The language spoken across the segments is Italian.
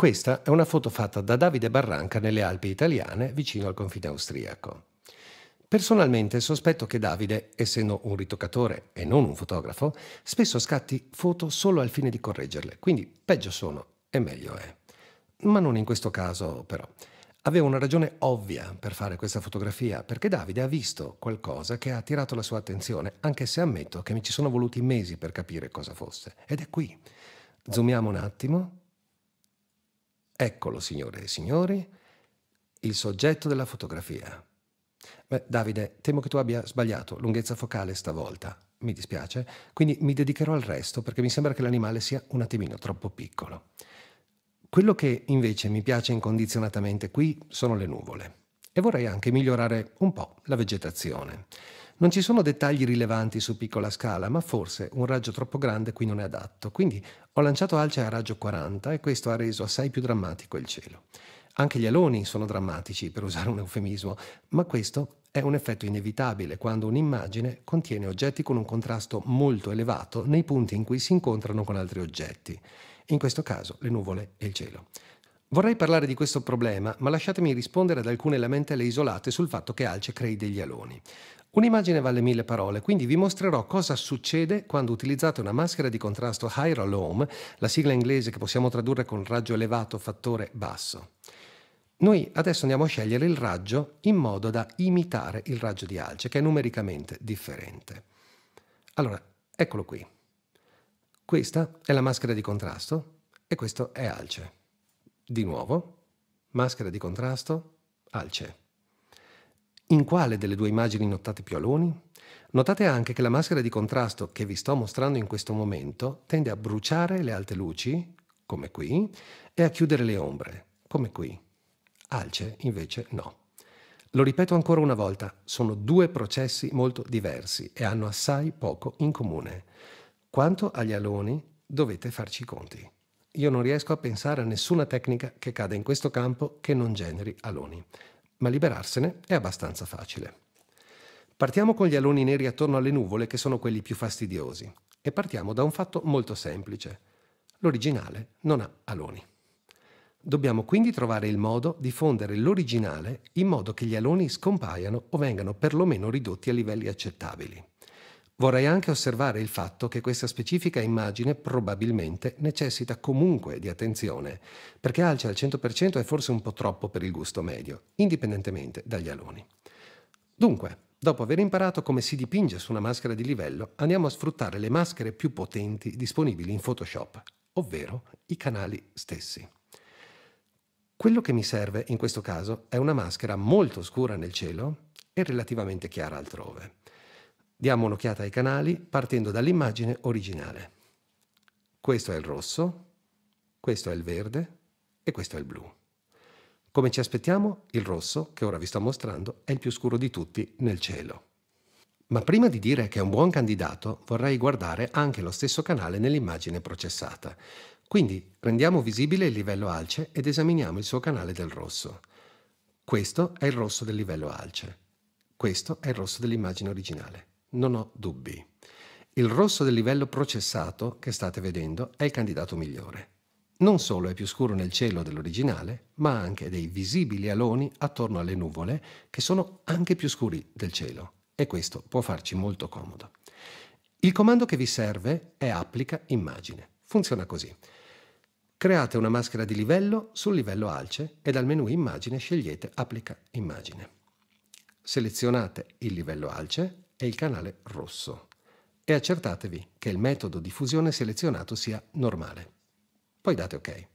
Questa è una foto fatta da Davide Barranca nelle Alpi italiane, vicino al confine austriaco. Personalmente sospetto che Davide, essendo un ritoccatore e non un fotografo, spesso scatti foto solo al fine di correggerle, quindi peggio sono e meglio è. Ma non in questo caso, però. Avevo una ragione ovvia per fare questa fotografia, perché Davide ha visto qualcosa che ha attirato la sua attenzione, anche se ammetto che mi ci sono voluti mesi per capire cosa fosse. Ed è qui. Zoomiamo un attimo Eccolo, signore e signori, il soggetto della fotografia. Beh, Davide, temo che tu abbia sbagliato lunghezza focale stavolta. Mi dispiace, quindi mi dedicherò al resto perché mi sembra che l'animale sia un attimino troppo piccolo. Quello che invece mi piace incondizionatamente qui sono le nuvole e vorrei anche migliorare un po' la vegetazione. Non ci sono dettagli rilevanti su piccola scala, ma forse un raggio troppo grande qui non è adatto, quindi ho lanciato alce a raggio 40 e questo ha reso assai più drammatico il cielo. Anche gli aloni sono drammatici, per usare un eufemismo, ma questo è un effetto inevitabile quando un'immagine contiene oggetti con un contrasto molto elevato nei punti in cui si incontrano con altri oggetti, in questo caso le nuvole e il cielo. Vorrei parlare di questo problema, ma lasciatemi rispondere ad alcune lamentele isolate sul fatto che Alce crei degli aloni. Un'immagine vale mille parole, quindi vi mostrerò cosa succede quando utilizzate una maschera di contrasto High Roll Home, la sigla inglese che possiamo tradurre con raggio elevato fattore basso. Noi adesso andiamo a scegliere il raggio in modo da imitare il raggio di Alce, che è numericamente differente. Allora, eccolo qui. Questa è la maschera di contrasto e questo è Alce. Di nuovo, maschera di contrasto, Alce. In quale delle due immagini notate più aloni? Notate anche che la maschera di contrasto che vi sto mostrando in questo momento tende a bruciare le alte luci, come qui, e a chiudere le ombre, come qui. Alce invece no. Lo ripeto ancora una volta, sono due processi molto diversi e hanno assai poco in comune. Quanto agli aloni, dovete farci i conti. Io non riesco a pensare a nessuna tecnica che cada in questo campo che non generi aloni ma liberarsene è abbastanza facile. Partiamo con gli aloni neri attorno alle nuvole che sono quelli più fastidiosi e partiamo da un fatto molto semplice. L'originale non ha aloni. Dobbiamo quindi trovare il modo di fondere l'originale in modo che gli aloni scompaiano o vengano perlomeno ridotti a livelli accettabili. Vorrei anche osservare il fatto che questa specifica immagine probabilmente necessita comunque di attenzione, perché alce al 100% è forse un po' troppo per il gusto medio, indipendentemente dagli aloni. Dunque, dopo aver imparato come si dipinge su una maschera di livello, andiamo a sfruttare le maschere più potenti disponibili in Photoshop, ovvero i canali stessi. Quello che mi serve in questo caso è una maschera molto scura nel cielo e relativamente chiara altrove. Diamo un'occhiata ai canali partendo dall'immagine originale. Questo è il rosso, questo è il verde e questo è il blu. Come ci aspettiamo, il rosso, che ora vi sto mostrando, è il più scuro di tutti nel cielo. Ma prima di dire che è un buon candidato, vorrei guardare anche lo stesso canale nell'immagine processata. Quindi rendiamo visibile il livello alce ed esaminiamo il suo canale del rosso. Questo è il rosso del livello alce. Questo è il rosso dell'immagine originale. Non ho dubbi. Il rosso del livello processato che state vedendo è il candidato migliore. Non solo è più scuro nel cielo dell'originale, ma ha anche dei visibili aloni attorno alle nuvole che sono anche più scuri del cielo e questo può farci molto comodo. Il comando che vi serve è applica immagine. Funziona così. Create una maschera di livello sul livello alce e dal menu immagine scegliete applica immagine. Selezionate il livello alce e il canale rosso e accertatevi che il metodo di fusione selezionato sia normale. Poi date ok.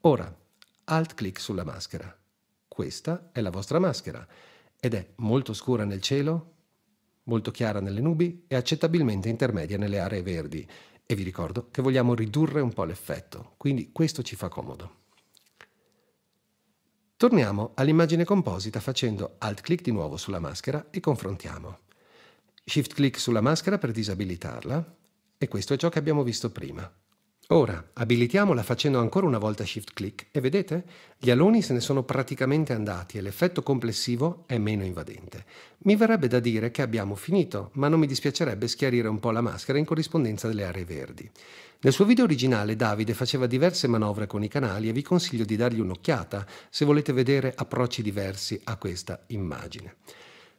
Ora, alt clic sulla maschera. Questa è la vostra maschera ed è molto scura nel cielo, molto chiara nelle nubi e accettabilmente intermedia nelle aree verdi. E vi ricordo che vogliamo ridurre un po' l'effetto, quindi questo ci fa comodo. Torniamo all'immagine composita facendo alt clic di nuovo sulla maschera e confrontiamo. Shift clic sulla maschera per disabilitarla e questo è ciò che abbiamo visto prima. Ora abilitiamola facendo ancora una volta shift clic e vedete? Gli aloni se ne sono praticamente andati e l'effetto complessivo è meno invadente. Mi verrebbe da dire che abbiamo finito, ma non mi dispiacerebbe schiarire un po' la maschera in corrispondenza delle aree verdi. Nel suo video originale Davide faceva diverse manovre con i canali e vi consiglio di dargli un'occhiata se volete vedere approcci diversi a questa immagine.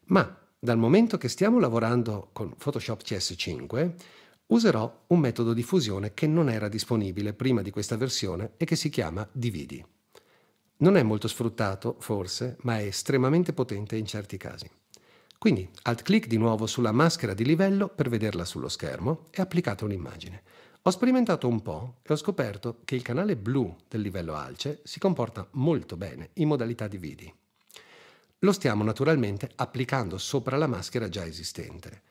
Ma dal momento che stiamo lavorando con Photoshop CS5, userò un metodo di fusione che non era disponibile prima di questa versione e che si chiama dividi. Non è molto sfruttato, forse, ma è estremamente potente in certi casi. Quindi alt click di nuovo sulla maschera di livello per vederla sullo schermo e applicate un'immagine. Ho sperimentato un po' e ho scoperto che il canale blu del livello alce si comporta molto bene in modalità dividi. Lo stiamo naturalmente applicando sopra la maschera già esistente.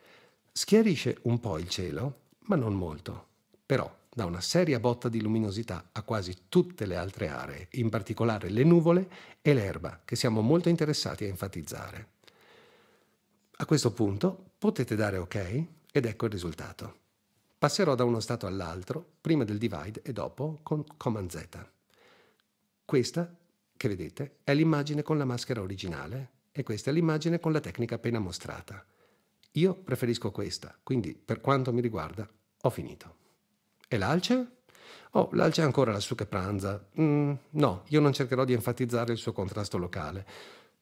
Schiarisce un po' il cielo, ma non molto. Però dà una seria botta di luminosità a quasi tutte le altre aree, in particolare le nuvole e l'erba, che siamo molto interessati a enfatizzare. A questo punto potete dare ok ed ecco il risultato. Passerò da uno stato all'altro, prima del divide e dopo con Command Z. Questa che vedete è l'immagine con la maschera originale e questa è l'immagine con la tecnica appena mostrata. Io preferisco questa, quindi per quanto mi riguarda ho finito. E l'alce? Oh, l'alce è ancora lassù che pranza. Mm, no, io non cercherò di enfatizzare il suo contrasto locale.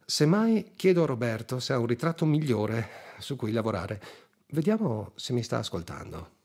Semmai chiedo a Roberto se ha un ritratto migliore su cui lavorare. Vediamo se mi sta ascoltando.